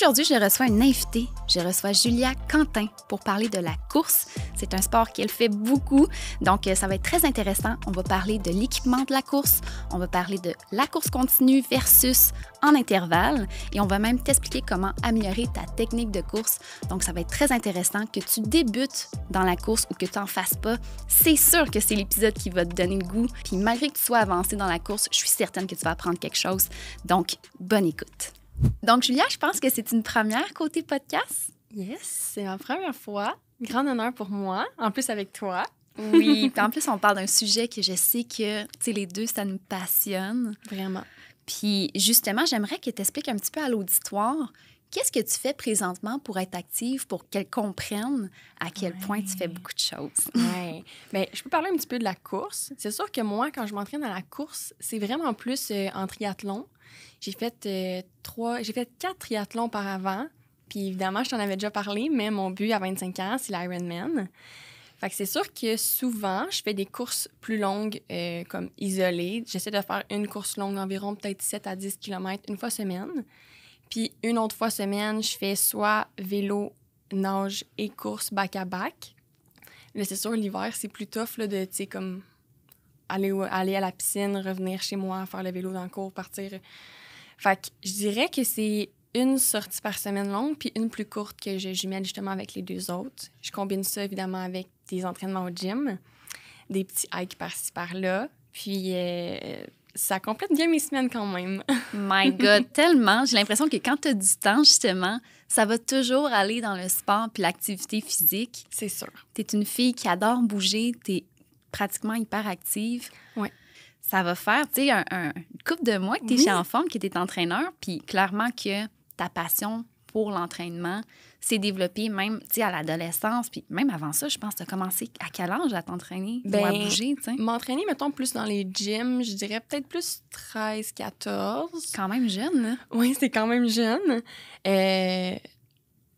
Aujourd'hui, je reçois une invitée. Je reçois Julia Quentin pour parler de la course. C'est un sport qu'elle fait beaucoup, donc euh, ça va être très intéressant. On va parler de l'équipement de la course, on va parler de la course continue versus en intervalle et on va même t'expliquer comment améliorer ta technique de course. Donc ça va être très intéressant que tu débutes dans la course ou que tu n'en fasses pas. C'est sûr que c'est l'épisode qui va te donner le goût. Puis malgré que tu sois avancé dans la course, je suis certaine que tu vas apprendre quelque chose. Donc bonne écoute. Donc, Julia, je pense que c'est une première côté podcast. Yes, c'est ma première fois. Grand honneur pour moi, en plus avec toi. Oui, en plus, on parle d'un sujet que je sais que, tu sais, les deux, ça nous passionne. Vraiment. Puis justement, j'aimerais que tu expliques un petit peu à l'auditoire Qu'est-ce que tu fais présentement pour être active, pour qu'elle comprenne à quel point tu fais beaucoup de choses? oui. Bien, je peux parler un petit peu de la course. C'est sûr que moi, quand je m'entraîne à la course, c'est vraiment plus euh, en triathlon. J'ai fait, euh, trois, j'ai fait quatre triathlons par avant. Puis évidemment, je t'en avais déjà parlé, mais mon but à 25 ans, c'est l'Ironman. Fait que c'est sûr que souvent, je fais des courses plus longues, euh, comme isolées. J'essaie de faire une course longue, environ peut-être 7 à 10 km une fois semaine. Puis une autre fois semaine, je fais soit vélo, nage et course back à back Mais c'est sûr, l'hiver, c'est plus tough de, tu sais, comme aller, aller à la piscine, revenir chez moi, faire le vélo dans le cours, partir. Fait que je dirais que c'est une sortie par semaine longue, puis une plus courte que je jumelle justement avec les deux autres. Je combine ça évidemment avec des entraînements au gym, des petits hikes par-ci par-là. Puis euh, ça complète bien mes semaines quand même. My God, tellement. J'ai l'impression que quand tu as du temps, justement, ça va toujours aller dans le sport puis l'activité physique. C'est sûr. Tu es une fille qui adore bouger, tu es pratiquement hyper active. Oui. Ça va faire, tu sais, un, couple de mois que tu es chez Enforme, que tu es entraîneur, puis clairement que ta passion pour l'entraînement, s'est développé même à l'adolescence. Puis même avant ça, je pense que tu commencé à quel âge à t'entraîner ben, ou à ben, bouger? M'entraîner, mettons, plus dans les gyms, je dirais peut-être plus 13, 14. Quand même jeune, hein? Oui, c'est quand même jeune. Euh,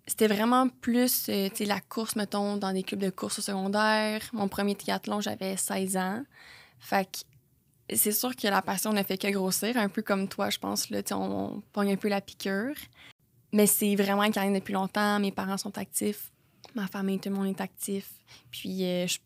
c'était vraiment plus euh, sais, la course, mettons, dans des clubs de course au secondaire. Mon premier triathlon, j'avais 16 ans. Fait que c'est sûr que la passion n'a fait que grossir, un peu comme toi, je pense. Là, on, on pogne un peu la piqûre mais c'est vraiment même depuis longtemps. Mes parents sont actifs, ma famille, tout le monde est actif. Puis euh, je suis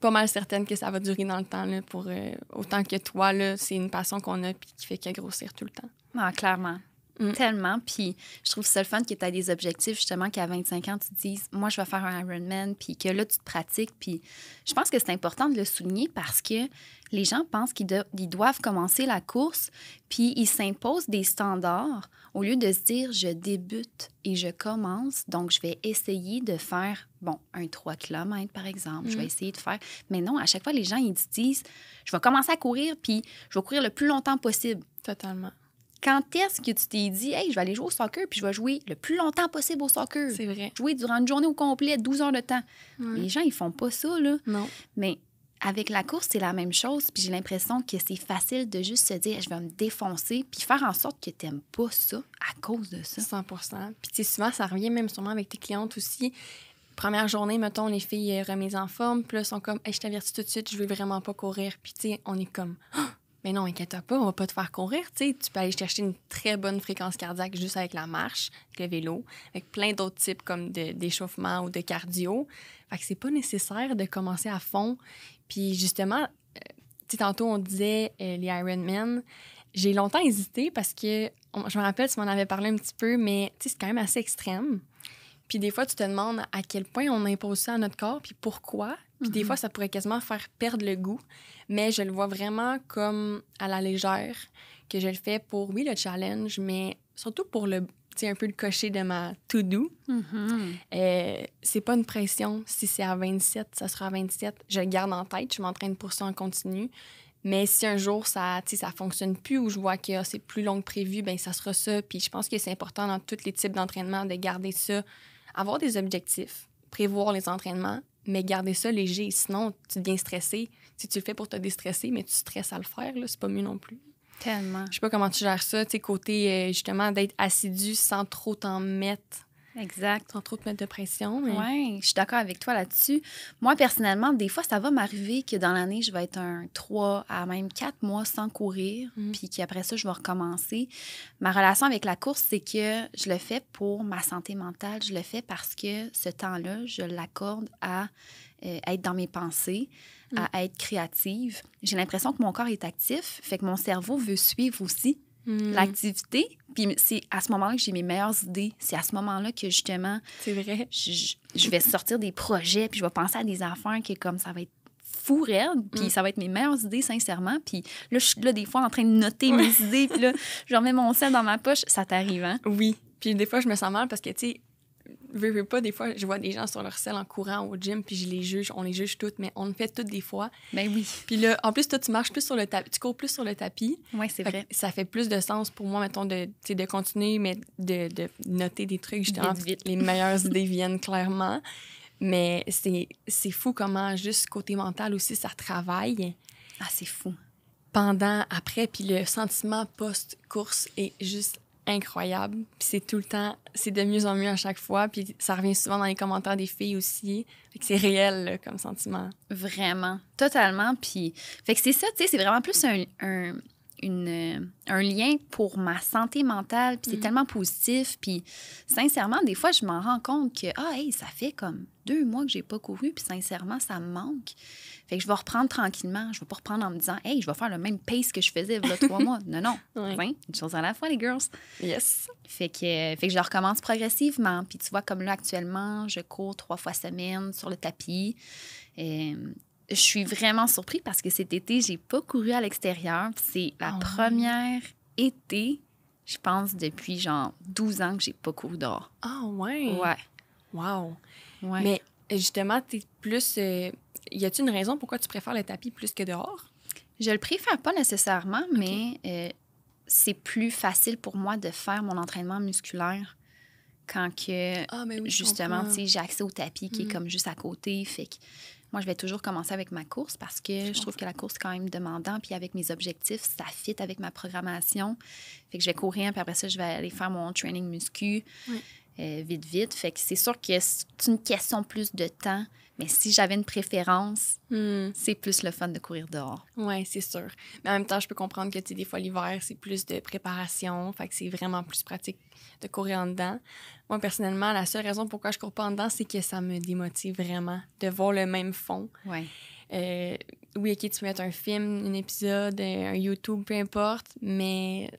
pas mal certaine que ça va durer dans le temps. Là, pour, euh, autant que toi, c'est une passion qu'on a puis qui fait qu'elle grossir tout le temps. Non, ah, clairement. Mm. Tellement. Puis je trouve ça le fun que tu as des objectifs, justement, qu'à 25 ans, tu te dises, moi, je vais faire un Ironman, puis que là, tu te pratiques. Puis je pense que c'est important de le souligner parce que les gens pensent qu'ils doivent commencer la course, puis ils s'imposent des standards au lieu de se dire, je débute et je commence, donc je vais essayer de faire, bon, un 3 km, par exemple. Je vais mm. essayer de faire. Mais non, à chaque fois, les gens, ils disent, je vais commencer à courir, puis je vais courir le plus longtemps possible. Totalement. Quand est-ce que tu t'es dit, hey, je vais aller jouer au soccer puis je vais jouer le plus longtemps possible au soccer? C'est vrai. Jouer durant une journée au complet, 12 heures de temps. Les gens, ils font pas ça, là. Non. Mais avec la course, c'est la même chose. Puis j'ai l'impression que c'est facile de juste se dire, je vais me défoncer, puis faire en sorte que tu n'aimes pas ça à cause de ça. 100 Puis tu sais, souvent, ça revient même sûrement avec tes clientes aussi. Première journée, mettons, les filles euh, remises en forme, puis là, sont comme, hey, je t'avertis tout de suite, je veux vraiment pas courir. Puis tu sais, on est comme, ah! Mais non, inquiète pas, on va pas te faire courir. sais Tu peux aller chercher une très bonne fréquence cardiaque juste avec la marche, avec le vélo, avec plein d'autres types comme d'échauffement ou de cardio. Fait que c'est pas nécessaire de commencer à fond. Puis justement, euh, tantôt on disait euh, les Ironman. J'ai longtemps hésité parce que, je me rappelle, tu m'en avais parlé un petit peu, mais c'est quand même assez extrême. Puis des fois, tu te demandes à quel point on impose ça à notre corps, puis pourquoi. Puis des mhm. fois, ça pourrait quasiment faire perdre le goût. Mais je le vois vraiment comme à la légère, que je le fais pour, oui, le challenge, mais surtout pour le un peu le cocher de ma to-do. Mhm. Euh, c'est pas une pression. Si c'est à 27, ça sera à 27. Je le garde en tête. Je m'entraîne pour ça en continu. Mais si un jour ça ça fonctionne plus ou je vois que ah, c'est plus long que prévu, ben ça sera ça. Puis je pense que c'est important dans tous les types d'entraînement de garder ça avoir des objectifs, prévoir les entraînements, mais garder ça léger. Sinon, tu deviens stressé. Si tu le fais pour te déstresser, mais tu stresses à le faire, c'est pas mieux non plus. Tellement. Je sais pas comment tu gères ça, tu côté euh, justement d'être assidu sans trop t'en mettre Exact. Sans trop te mettre de pression. Oui, je suis d'accord avec toi là-dessus. Moi, personnellement, des fois, ça va m'arriver que dans l'année, je vais être un 3 à même 4 mois sans courir, mm. puis qu'après ça, je vais recommencer. Ma relation avec la course, c'est que je le fais pour ma santé mentale. Je le fais parce que ce temps-là, je l'accorde à euh, être dans mes pensées, à mm. être créative. J'ai l'impression que mon corps est actif, fait que mon cerveau veut suivre aussi. Mm. l'activité. Puis c'est à ce moment-là que j'ai mes meilleures idées. C'est à ce moment-là que justement, C'est vrai. Je, vais sortir des projets, puis je vais penser à des affaires qui comme ça va être fou raide, puis mm. ça va être mes meilleures idées, sincèrement. Puis là, je suis là, des fois, en train de noter mes idées, puis là, je remets mon sel dans ma poche. Ça t'arrive, hein? Oui. Puis des fois, je me sens mal parce que, tu sais, veux, veux pas, des fois, je vois des gens sur leur selle en courant au gym, puis je les juge, on les juge toutes, mais on le fait toutes des fois. Ben oui. Puis là, en plus, toi, tu marches plus sur le tapis, tu cours plus sur le tapis. Oui, c'est vrai. Ça fait plus de sens pour moi, mettons, de, continuer, mais de, noter des trucs. Justement, les meilleures idées viennent clairement. Mais c'est fou comment, juste côté mental aussi, ça travaille. Ah, c'est fou pendant, après, puis le sentiment post-course est juste incroyable. Puis c'est tout le temps, c'est de mieux en mieux à chaque fois. Puis ça revient souvent dans les commentaires des filles aussi. que c'est réel comme sentiment. Vraiment, totalement. Puis, fait que c'est ça, tu sais, c'est vraiment plus un, un lien pour ma santé mentale. Puis c'est mm. tellement positif. Puis sincèrement, des fois, je m'en rends compte que, ah, ça fait comme deux mois que j'ai pas couru. Puis sincèrement, ça me manque. Fait que je vais reprendre tranquillement. Je ne vais pas reprendre en me disant, hey, je vais faire le même pace que je faisais il y a trois mois. Non, non. Hein? une chose à la fois, les girls. Yes. Fait que, euh, fait que je recommence progressivement. Puis tu vois, comme là, actuellement, je cours trois fois semaine sur le tapis. Euh, je suis vraiment surpris parce que cet été, j'ai pas couru à l'extérieur. C'est la ah première été, je pense, depuis genre 12 ans que j'ai pas couru dehors. Ah ouais? Ouais. Wow. Mais justement, tu es plus... Euh, y a-t-il une raison pourquoi tu préfères le tapis plus que dehors? Je le préfère pas nécessairement, mais euh, c'est plus facile pour moi de faire mon entraînement musculaire quand que ah, justement, justement, j'ai accès au tapis qui est mm-hmm. comme juste à côté. Fait que moi, je vais toujours commencer avec ma course parce que je, trouve que la course est quand même demandante Puis avec mes objectifs, ça fit avec ma programmation. Fait que je vais courir, puis après ça, je vais aller faire mon training muscu euh, vite, vite. Fait que c'est sûr que c'est une question plus de temps mais si j'avais une préférence, hmm. c'est plus le fun de courir dehors. Oui, c'est sûr. Mais en même temps, je peux comprendre que des fois, l'hiver, c'est plus de préparation. Fait que c'est vraiment plus pratique de courir en dedans. Moi, personnellement, la seule raison pourquoi je cours pas en dedans, c'est que ça me démotive vraiment de voir le même fond. Euh, oui, OK, tu peux mettre un film, un épisode, un YouTube, peu importe, mais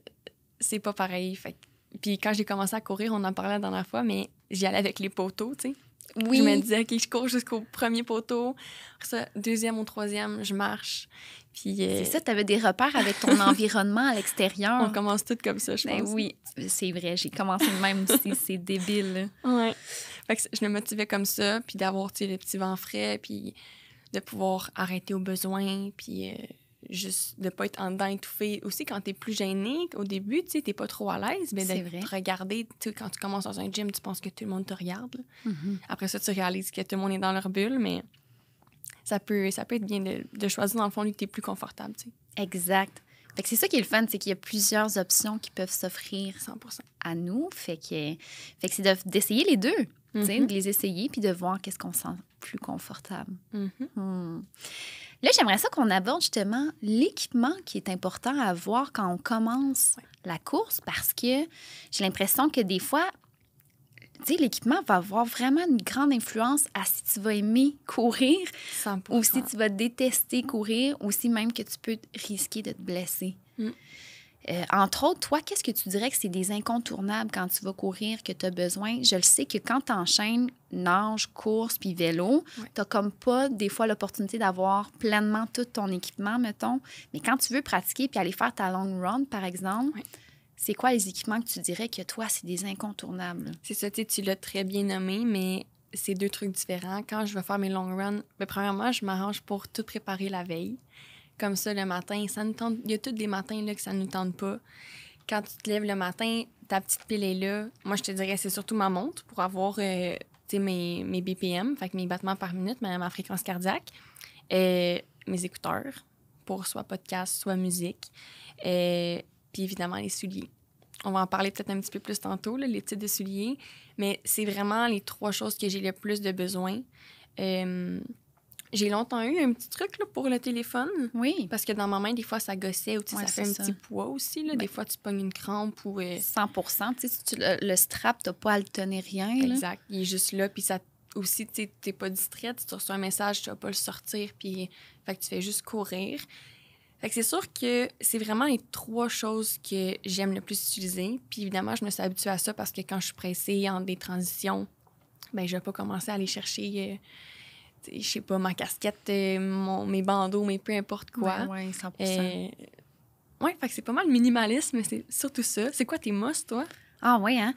c'est pas pareil. Fait Puis quand j'ai commencé à courir, on en parlait dans la fois, mais j'y allais avec les poteaux, tu sais. Oui. Je me disais, OK, je cours jusqu'au premier poteau. Ça, deuxième ou troisième, je marche. Puis, euh, C'est ça, tu avais des repères avec ton environnement à l'extérieur. On commence tout comme ça, je ben pense. oui, c'est vrai, j'ai commencé même aussi, c'est débile. Ouais. Fait que je me motivais comme ça, puis d'avoir, tu sais, le petit vent frais, puis de pouvoir arrêter au besoin, puis... Euh, juste de ne pas être en dedans étouffé. Aussi, quand tu es plus gêné, au début, tu sais, n'es pas trop à l'aise, mais d'être regarder, Quand tu commences dans un gym, tu penses que tout le monde te regarde. Mm-hmm. Après ça, tu réalises que tout le monde est dans leur bulle, mais ça peut, ça peut être bien de, choisir, dans le fond, lui, que tu es plus confortable. sais. Exact c'est ça qui est le fun, c'est qu'il y a plusieurs options qui peuvent s'offrir à nous. Fait que, fait c'est d'essayer les deux, mm-hmm. de les essayer puis de voir qu'est-ce qu'on sent plus confortable. Mm-hmm. Hmm. Là, j'aimerais ça qu'on aborde justement l'équipement qui est important à avoir quand on commence la course parce que j'ai l'impression que des fois, l'équipement va avoir vraiment une grande influence à si tu vas aimer courir ou si tu vas détester courir ou si même que tu peux risquer de te blesser. Mm. Euh, entre autres, toi, qu'est-ce que tu dirais que c'est des incontournables quand tu vas courir, que tu as besoin? Je le sais que quand tu enchaînes nage, course, puis vélo, tu n'as comme pas des fois l'opportunité d'avoir pleinement tout ton équipement, mettons. Mais quand tu veux pratiquer puis aller faire ta long run, par exemple, c'est quoi les équipements que tu dirais que toi, c'est des incontournables? C'est ça, tu l'as très bien nommé, mais c'est deux trucs différents. Quand je vais faire mes long runs, ben, premièrement, je m'arrange pour tout préparer la veille. Comme ça, le matin, ça nous tente. Il y a tous des matins là, que ça ne nous tente pas. Quand tu te lèves le matin, ta petite pile est là. Moi, je te dirais, c'est surtout ma montre pour avoir euh, mes, BPM, fait mes battements par minute, ma, fréquence cardiaque, et euh, mes écouteurs pour soit podcast, soit musique. Et euh, évidemment, les souliers. On va en parler peut-être un petit peu plus tantôt, les types de souliers. Mais c'est vraiment les trois choses que j'ai le plus de besoin. Euh, j'ai longtemps eu un petit truc là, pour le téléphone. Oui. Parce que dans ma main, des fois, ça gossait ou ça fait un petit poids aussi. Là. des ben fois, tu pognes une crampe ou. 100 euh, tu, tu, le, strap, tu pas à le tenir rien. Exact. Il est juste là, puis ça aussi, tu n'es pas distraite. tu reçois un message, tu vas pas le sortir, puis fait que tu fais juste courir. Fait que c'est sûr que c'est vraiment les trois choses que j'aime le plus utiliser. Puis évidemment, je me suis habituée à ça parce que quand je suis pressée en des transitions, ben je vais pas commencer à aller chercher, euh, je sais pas, ma casquette, euh, mes bandeaux, mais peu importe quoi. Oui, ben ouais, 100 euh, fait que c'est pas mal le minimalisme, c'est surtout ça. C'est quoi tes must, toi? Ah oui, hein?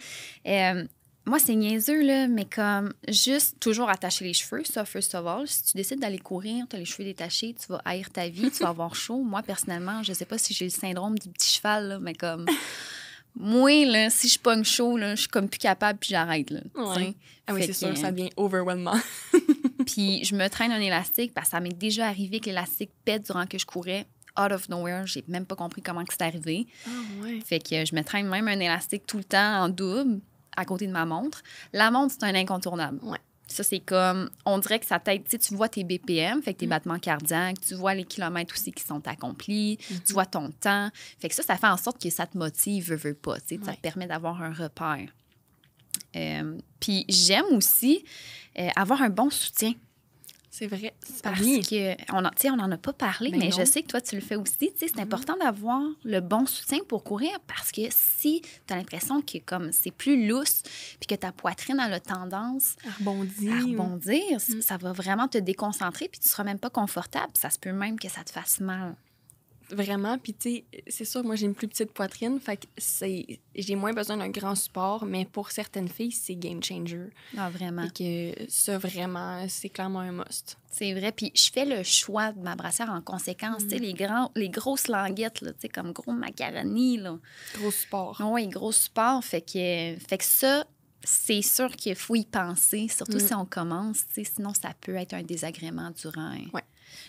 Euh, moi, c'est niaiseux, là, mais comme juste toujours attacher les cheveux, ça, first of all. Si tu décides d'aller courir, tu les cheveux détachés, tu vas haïr ta vie, tu vas avoir chaud. Moi, personnellement, je sais pas si j'ai le syndrome du petit cheval, mais comme. Moi, là, si je pogne chaud, là, je suis comme plus capable puis j'arrête. Ah oui, c'est sûr, ça devient overwhelmant. puis je me traîne un élastique parce que ça m'est déjà arrivé que l'élastique pète durant que je courais out of nowhere. J'ai même pas compris comment c'est arrivé. Ah ouais. Fait que je me traîne même un élastique tout le temps en double à côté de ma montre. La montre, c'est un incontournable. Ça, c'est comme, on dirait que ça t'aide, tu tu vois tes BPM, fait que tes mm. battements cardiaques, tu vois les kilomètres aussi qui sont accomplis, mm-hmm. tu vois ton temps. Fait que ça, ça fait en sorte que ça te motive, veut pas, tu sais, ça te permet d'avoir un repère. Euh, puis j'aime aussi euh, avoir un bon soutien. C'est vrai. Parce que on en, on en a pas parlé, mais, je sais que toi, tu le fais aussi. C'est sais, c'est mhm. important d'avoir le bon soutien pour courir parce que si tu as l'impression que comme c'est plus lousse puis que ta poitrine a la tendance à rebondir, mm. ça va vraiment te déconcentrer puis tu seras même pas confortable. Ça se peut même que ça te fasse mal. Vraiment, puis tu sais, c'est sûr, moi j'ai une plus petite poitrine, fait que c'est, j'ai moins besoin d'un grand support, mais pour certaines filles, c'est game changer. Ah, vraiment. Et que ça, vraiment, c'est clairement un must. C'est vrai, puis je fais le choix de ma brassière en conséquence, tu sais, mm. les, grands, les grosses languettes, tu sais, comme gros macaroni, là. Gros support. Ah oui, gros support, fait que, fait que ça, c'est sûr qu'il faut y penser, surtout si mm. on commence, sinon ça peut être un désagrément durant,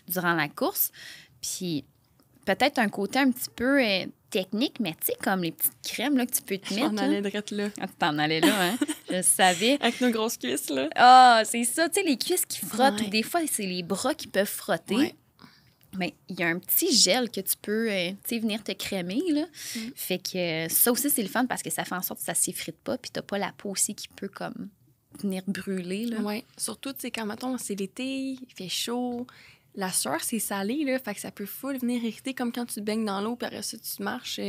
durant la course. Puis peut-être un côté un petit peu euh, technique, mais tu sais, comme les petites crèmes là, que tu peux te mettre. là. là. Ah, t'en allais là, hein? Je savais. Avec nos grosses cuisses, là. Ah, c'est ça, tu sais, les cuisses qui frottent, des fois, c'est les bras qui peuvent frotter. Mais il y a un petit gel que tu peux euh, sais, venir te crémer. Là. Mm. Fait que euh, ça aussi, c'est le fun parce que ça fait en sorte que ça ne s'effrite pas. Puis tu pas la peau aussi qui peut comme venir brûler. Oui, surtout quand, mettons, c'est l'été, il fait chaud, la sueur, c'est salé, là, fait que ça peut full venir irriter comme quand tu baignes dans l'eau, puis après ça, tu marches.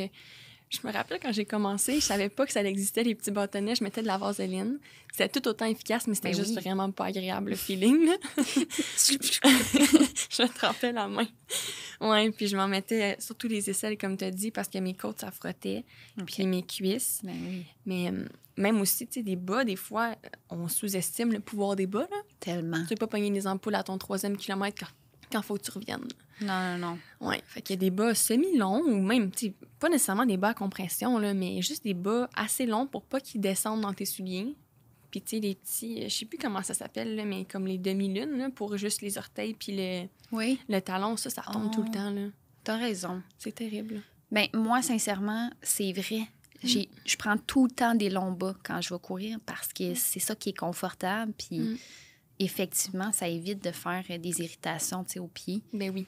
Je me rappelle quand j'ai commencé, je savais pas que ça existait, les petits bâtonnets, je mettais de la vaseline. C'était tout autant efficace, mais c'était ben juste vraiment pas agréable, le feeling. je trempais la main. Ouais, puis je m'en mettais surtout les aisselles, comme tu as dit, parce que mes côtes, ça frottait, puis mes cuisses. Ben mais euh, même aussi, tu sais, des bas, des fois, on sous-estime le pouvoir des bas, là. Tellement. Tu peux pas pogner les ampoules à ton troisième kilomètre quand faut que tu reviennes. Non, non, non. Oui, fait qu'il y a des bas semi-longs ou même, pas nécessairement des bas à compression, là, mais juste des bas assez longs pour pas qu'ils descendent dans tes souliers. Puis, tu sais, les petits, euh, je sais plus comment ça s'appelle, mais comme les demi-lunes, pour juste les orteils puis le, oui. le talon, ça, ça tombe tout le oh. temps. T'as raison. C'est terrible. Bien, moi, sincèrement, c'est vrai. j'ai Je prends tout le temps des longs bas quand je vais courir parce que mm. c'est ça qui est confortable. Puis. Mm effectivement, ça évite de faire euh, des irritations au pied Mais ben oui.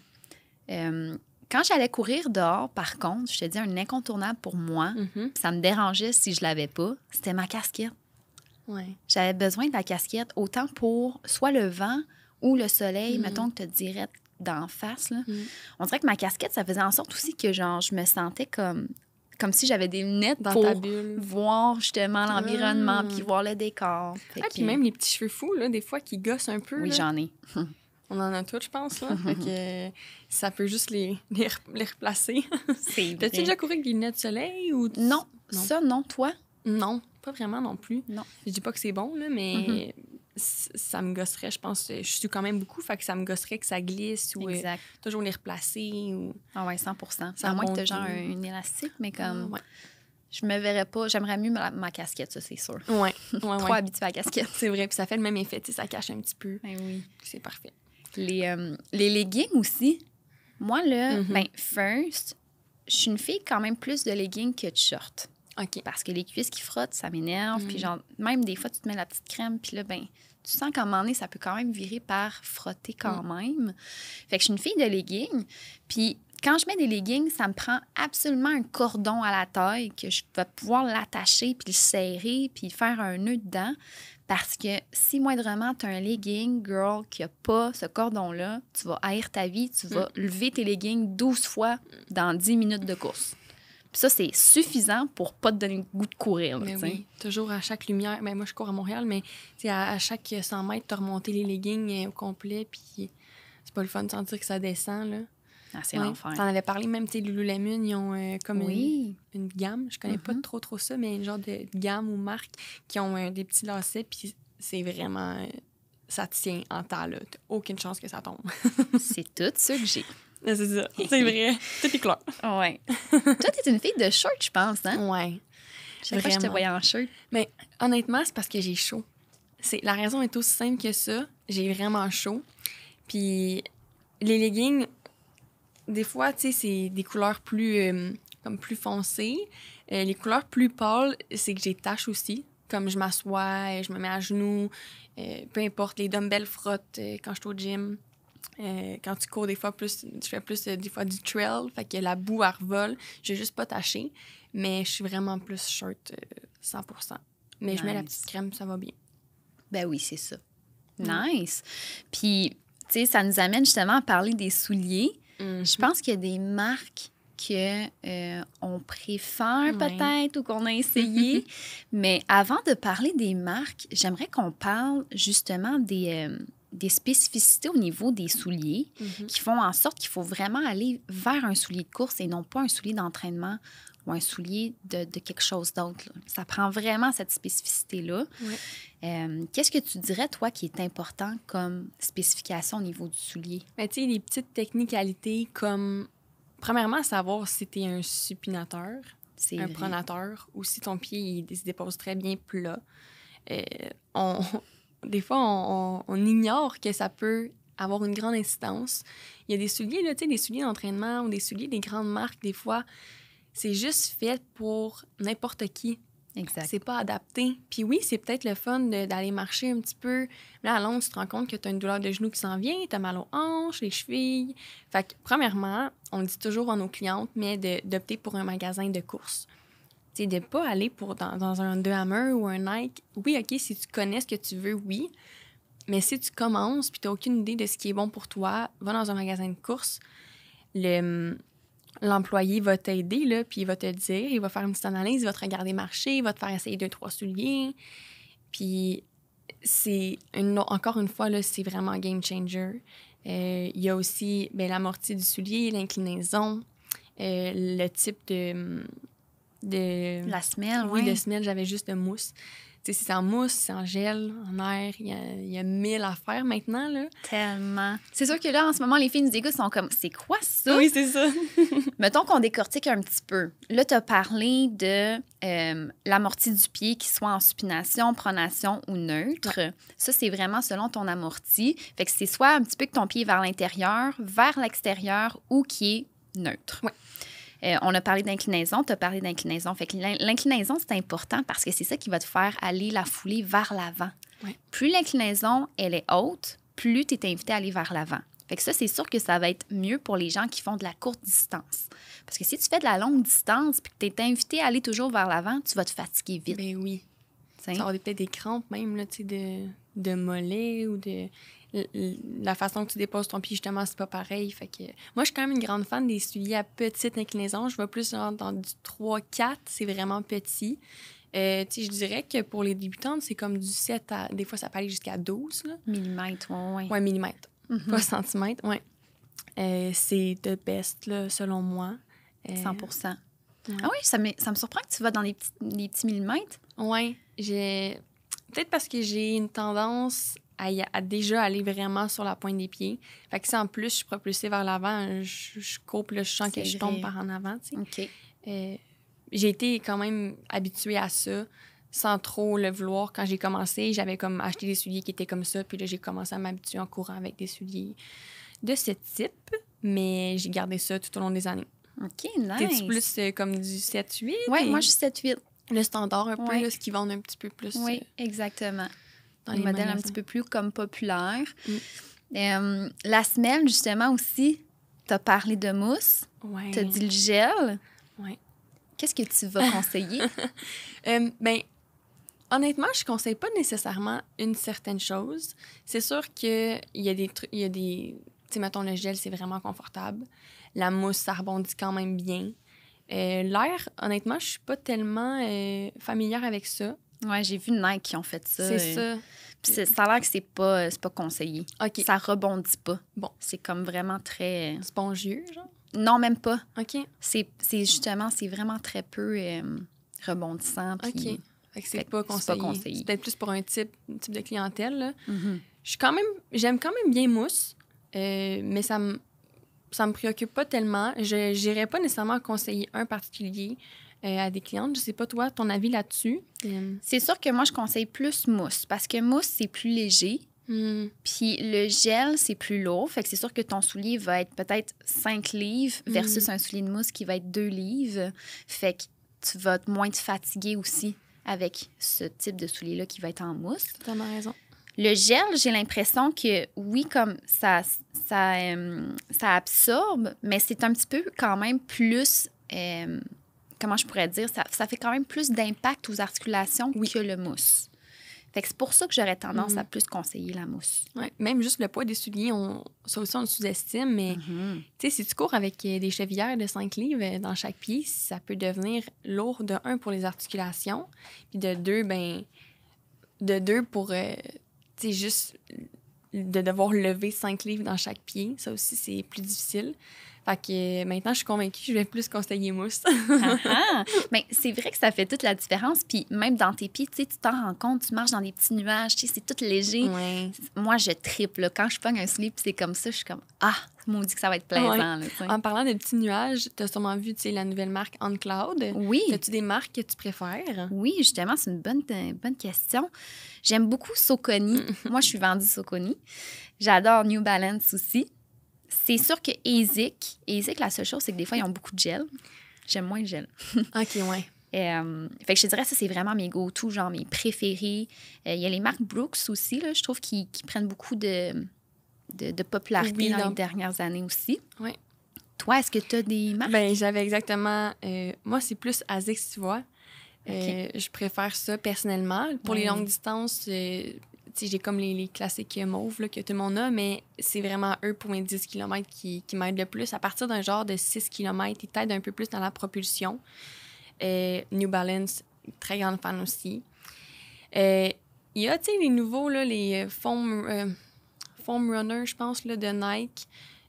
Euh, quand j'allais courir dehors, par contre, je te dis un incontournable pour moi, mm-hmm. ça me dérangeait si je l'avais pas, c'était ma casquette. Ouais. J'avais besoin de la casquette autant pour soit le vent ou le soleil, mm-hmm. mettons que tu dirais d'en face. Mm. On dirait que ma casquette, ça faisait en sorte aussi que genre je me sentais comme comme si j'avais des lunettes dans ta bulle. voir justement ah. l'environnement, puis voir le décor. et ah, puis même les petits cheveux fous, là, des fois, qui gossent un peu. Oui, j'en ai. On en a tous, je pense. Là. Euh, ça peut juste les, les, replacer. C'est T'as-tu déjà couru avec des lunettes de soleil ou... Non, ça, non. Toi? Non, pas vraiment non plus. Non. Je dis pas que c'est bon, là, mais... Mm-hmm ça me gosserait, je pense. Euh, je suis quand même beaucoup, fait que ça me gosserait que ça glisse ou euh, toujours les replacer. Ou... Ah ouais, 100 ça À moins que tu aies genre un, élastique, mais comme. Ah, je me verrais pas. J'aimerais mieux ma, casquette, ça, c'est sûr. Oui. Ouais, Trop ouais. habituée à la casquette. C'est vrai, puis ça fait le même effet, ça cache un petit peu. Ben oui. C'est parfait. Les, euh, les leggings aussi. Moi, là, mm-hmm. ben, first, je suis une fille quand même plus de leggings que de shorts. Okay. Parce que les cuisses qui frottent, ça m'énerve. Puis mm. genre, même des fois, tu te mets la petite crème, puis là, ben, tu sens qu'à un moment donné, ça peut quand même virer par frotter quand mm. même. Fait que je suis une fille de leggings. Puis quand je mets des leggings, ça me prend absolument un cordon à la taille que je vais pouvoir l'attacher, puis le serrer, puis faire un nœud dedans. Parce que si moindrement tu as un legging, girl, qui n'a pas ce cordon-là, tu vas haïr ta vie, tu mm. vas lever tes leggings 12 fois dans 10 minutes de course ça, c'est suffisant pour pas te donner le goût de courir. oui, toujours à chaque lumière. Mais ben, moi, je cours à Montréal, mais à, à chaque 100 mètres, t'as remonté les leggings euh, au complet, puis c'est pas le fun de sentir que ça descend, là. Ah, c'est l'enfer. T'en avais parlé, même, tu Lululemon, ils ont euh, comme une, gamme, je connais pas mhm. trop trop ça, mais une genre de gamme ou marque qui ont euh, des petits lacets, puis c'est vraiment... ça tient en tas, aucune chance que ça tombe. c'est tout ce que j'ai. c'est vrai, C'est vrai. tout Ouais. Toi, t'es une fille de short, je pense, hein? Ouais. Je que je te voyais en short. Mais honnêtement, c'est parce que j'ai chaud. C'est, la raison est aussi simple que ça. J'ai vraiment chaud. Puis les leggings, des fois, tu sais, c'est des couleurs plus, euh, comme plus foncées. Euh, les couleurs plus pâles, c'est que j'ai taches aussi. Comme je m'assois, je me mets à genoux, euh, peu importe, les dumbbells frottent quand je suis au gym. Euh, quand tu cours des fois plus, tu fais plus euh, des fois du trail, fait que la boue, elle revole. J'ai juste pas taché, mais je suis vraiment plus short 100 euh, Mais je mets la petite crème, ça va bien. Ben oui, c'est ça. Mm. Nice. Puis, tu sais, ça nous amène justement à parler des souliers. Mm-hmm. Je pense qu'il y a des marques que on préfère peut-être ou qu'on a essayé. Mais avant de parler des marques, j'aimerais qu'on parle justement des, des spécificités au niveau des souliers mhm. qui font en sorte qu'il faut vraiment aller vers un soulier de course et non pas un soulier d'entraînement ou un soulier de, quelque chose d'autre. Ça prend vraiment cette spécificité-là. Euh, qu'est-ce que tu dirais, toi, qui est important comme spécification au niveau du soulier? Ben, tu sais, les petites technicalités comme, premièrement, savoir si tu es un supinateur, un pronateur, ou si ton pied il, se dépose très bien plat. Euh, on, des fois, on, ignore que ça peut avoir une grande incidence. Il y a des souliers, là, des souliers d'entraînement ou des souliers des grandes marques, des fois, c'est juste fait pour n'importe qui. Exact. C'est pas adapté. Puis oui, c'est peut-être le fun d'aller marcher un petit peu. Là, à Londres, tu te rends compte que tu as une douleur de genou qui s'en vient, tu as mal aux hanches, les chevilles. Fait que, premièrement, on dit toujours à nos clientes, mais d'opter pour un magasin de course sais, de pas aller pour dans, dans un Hammer ou un Nike. Oui, OK, si tu connais ce que tu veux, oui. Mais si tu commences puis tu n'as aucune idée de ce qui est bon pour toi, va dans un magasin de course. Le, mm, l'employé va t'aider, là, puis il va te dire, il va faire une petite analyse, il va te regarder marcher, il va te faire essayer deux, trois souliers. Puis c'est encore une fois, là, c'est vraiment game changer. Euh, il y a aussi ben, l'amorti du soulier, l'inclinaison, euh, le type de mm, de. La semelle, oui. de semelle, j'avais juste de mousse. Tu sais, c'est en mousse, c'est en gel, en air, il y a, il y a mille affaires maintenant, là. Tellement. C'est sûr que là, en ce moment, les filles nous dégoûtent sont comme, c'est quoi ça? Oui, c'est ça. Mettons qu'on décortique un petit peu. Là, tu as parlé de euh, l'amorti du pied, qui soit en supination, pronation ou neutre. Ça, c'est vraiment selon ton amorti. Fait que c'est soit un petit peu que ton pied est vers l'intérieur, vers l'extérieur ou qui est neutre. Oui. Euh, on a parlé d'inclinaison, tu as parlé d'inclinaison. Fait que l'inclinaison, c'est important parce que c'est ça qui va te faire aller la foulée vers l'avant. Plus l'inclinaison, elle est haute, plus tu es invité à aller vers l'avant. Fait que ça, c'est sûr que ça va être mieux pour les gens qui font de la courte distance. Parce que si tu fais de la longue distance puis que tu es invité à aller toujours vers l'avant, tu vas te fatiguer vite. Ben oui. Ça va peut-être des crampes même, là, tu sais, de, de mollet ou de la façon que tu déposes ton pied, justement, c'est pas pareil. Fait que moi, je suis quand même une grande fan des souliers à petite inclinaison. Je vais plus dans, du 3-4, c'est vraiment petit. Euh, je dirais que pour les débutantes, c'est comme du 7 à. Des fois, ça peut aller jusqu'à 12. Là. Millimètres, oui. Oui, ouais, Mm Pas centimètre, oui. Euh, c'est de peste, là, selon moi. 100 euh, Ah oui, ça me, ça me surprend que tu vas dans les petits, les petits millimètres. Oui, j'ai. Peut-être parce que j'ai une tendance à, déjà aller vraiment sur la pointe des pieds. Fait que si en plus je suis propulsée vers l'avant, je, coupe, le, je sens que je tombe par en avant. Tu euh, j'ai été quand même habituée à ça sans trop le vouloir. Quand j'ai commencé, j'avais comme acheté des souliers qui étaient comme ça, puis là j'ai commencé à m'habituer en courant avec des souliers de ce type, mais j'ai gardé ça tout au long des années. OK, nice. tes plus euh, comme du 7-8? Oui, moi je suis 7-8. Le standard un peu, ce qui vend un petit peu plus. Oui, euh. exactement dans les, modèles un petit peu plus comme populaires. Mm. Euh, la semaine, justement, aussi, tu as parlé de mousse, ouais. tu as dit le gel. Ouais. Qu'est-ce que tu vas conseiller? euh, ben, honnêtement, je ne conseille pas nécessairement une certaine chose. C'est sûr qu'il y a des trucs, il y a des. Tu sais, mettons, le gel, c'est vraiment confortable. La mousse, ça rebondit quand même bien. Euh, l'air, honnêtement, je suis pas tellement euh, familière avec ça. Oui, j'ai vu Nike qui ont fait ça. C'est euh, ça. Puis ça a l'air que c'est pas, euh, pas conseillé. OK. Ça rebondit pas. Bon. C'est comme vraiment très. Euh, Spongieux, genre? Non, même pas. OK. C'est justement, c'est vraiment très peu rebondissant. Puis... OK. Fait que c'est pas conseillé. C'est peut-être plus pour un type, de clientèle, mm-hmm. Je suis quand même. J'aime quand même bien mousse, mais ça me. Ça me préoccupe pas tellement. Je n'irai pas nécessairement conseiller un particulier. Euh, à des clientes. Je sais pas, toi, ton avis là-dessus? Euh, c'est sûr que moi, je conseille plus mousse parce que mousse, c'est plus léger. Hmm. Puis le gel, c'est plus lourd. Fait que c'est sûr que ton soulier va être peut-être 5 livres hmm. versus un soulier de mousse qui va être 2 livres. Fait que tu vas moins te fatiguer aussi avec ce type de soulier-là qui va être en mousse. T'as raison. Le gel, j'ai l'impression que oui, comme ça, ça, euh, ça absorbe, mais c'est un petit peu quand même plus comment je pourrais dire, ça, fait quand même plus d'impact aux articulations que le mousse. Fait que c'est pour ça que j'aurais tendance à mhm. plus conseiller la mousse. même juste le poids des souliers, on, ça aussi, on le sous-estime, mais mhm. si tu cours avec euh, des chevillères de 5 livres euh, dans chaque pied, ça peut devenir lourd de 1 pour les articulations, puis de 2, ben de deux pour, euh, juste de devoir lever 5 livres dans chaque pied. Ça aussi, c'est plus difficile. Fait que euh, maintenant, je suis convaincue, je vais plus conseiller mousse. Ah, ah! mais c'est vrai que ça fait toute la différence. Puis même dans tes pieds, tu t'en rends compte, tu marches dans des petits nuages, c'est tout léger. Moi, je triple. Quand je pogne un slip, c'est comme ça, je suis comme Ah, dit que ça va être plaisant. en parlant des petits nuages, tu as sûrement vu la nouvelle marque On Cloud. Oui. As-tu des marques que tu préfères? Oui, justement, c'est une bonne, euh, bonne question. J'aime beaucoup Soconi. Moi, je suis vendue Soconi. J'adore New Balance aussi. C'est sûr que Asic, Asic, la seule chose, c'est que des fois, ils ont beaucoup de gel. J'aime moins le gel. OK, ouais. Euh, fait que je te dirais, ça, c'est vraiment mes go-to, genre mes préférés. Euh, il y a les marques Brooks aussi, là, je trouve, qui, prennent beaucoup de, de, popularité dans les dernières années aussi. Oui. Toi, est-ce que tu as des marques? Ben, j'avais exactement. Euh, moi, c'est plus ASICS, tu vois. je préfère ça personnellement. Pour les longues distances, j'ai comme les, les classiques Mauve là, que tout le monde a, mais c'est vraiment eux pour mes 10 km qui, qui m'aident le plus. À partir d'un genre de 6 km, ils t'aident un peu plus dans la propulsion. Euh, New Balance, très grande fan aussi. Euh, il y a, tu sais, les nouveaux, les euh, foam, runners, je pense, là, de Nike.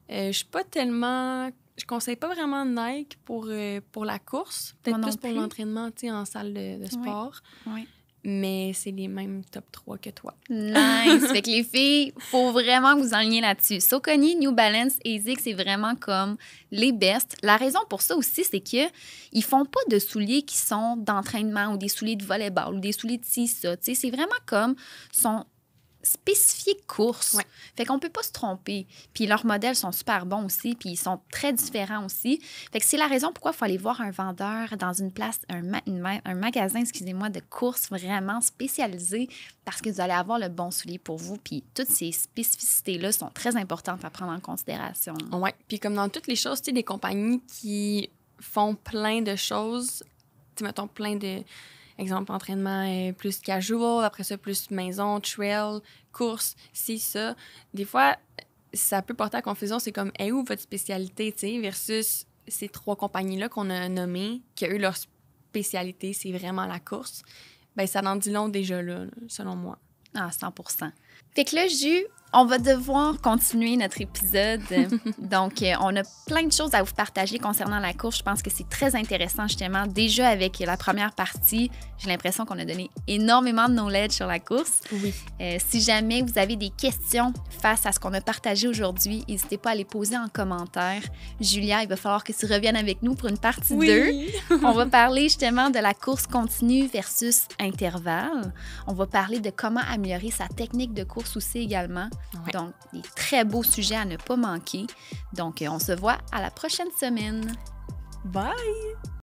je suis pas tellement... Je conseille pas vraiment Nike pour, pour la course. Peut-être plus pour l'entraînement, tu sais, en salle de, sport. oui mais c'est les mêmes top 3 que toi. Nice! fait que les filles, faut vraiment vous enligner là-dessus. Saucony, New Balance et c'est vraiment comme les best. La raison pour ça aussi, c'est que ils font pas de souliers qui sont d'entraînement ou des souliers de volleyball ou des souliers de ci, ça. C'est vraiment comme sont spécifié courses. Fait qu'on peut pas se tromper. Puis leurs modèles sont super bons aussi, puis ils sont très différents aussi. Fait que c'est la raison pourquoi il faut aller voir un vendeur dans une place, un, magasin, excusez-moi, de courses vraiment spécialisé parce que vous allez avoir le bon soulier pour vous. Puis toutes ces spécificités-là sont très importantes à prendre en considération. Oui, puis comme dans toutes les choses, tu sais, des compagnies qui font plein de choses, tu mettons plein de exemple, entraînement est euh, plus casual, après ça, plus maison, trail, course, si ça. Des fois, ça peut porter à confusion. C'est comme, est où votre spécialité, tu sais, versus ces trois compagnies-là qu'on a nommées, qui, eu leur spécialité, c'est vraiment la course. Ben, ça en dit long déjà là, selon moi. Ah, 100 Fait que là, Jus, on va devoir continuer notre épisode. Donc, euh, on a plein de choses à vous partager concernant la course. Je pense que c'est très intéressant, justement. Déjà, avec la première partie, j'ai l'impression qu'on a donné énormément de knowledge sur la course. Oui. Euh, si jamais vous avez des questions face à ce qu'on a partagé aujourd'hui, n'hésitez pas à les poser en commentaire. Julia, il va falloir que tu reviennes avec nous pour une partie 2. on va parler justement de la course continue versus intervalle. On va parler de comment améliorer sa technique de course aussi également. Donc, des très beaux sujets à ne pas manquer. Donc, on se voit à la prochaine semaine. Bye!